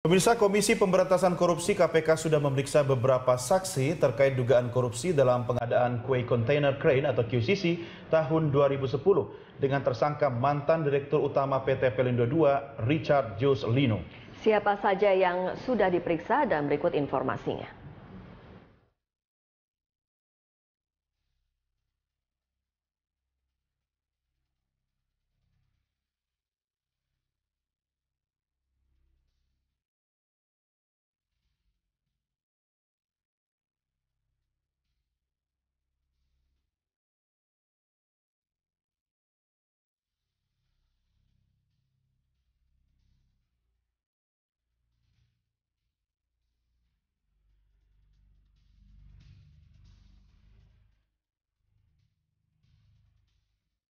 Pemirsa Komisi Pemberantasan Korupsi KPK sudah memeriksa beberapa saksi terkait dugaan korupsi dalam pengadaan kue container crane atau QCC tahun 2010 dengan tersangka mantan Direktur Utama PT Pelindo II Richard Jus Lino. Siapa saja yang sudah diperiksa dan berikut informasinya.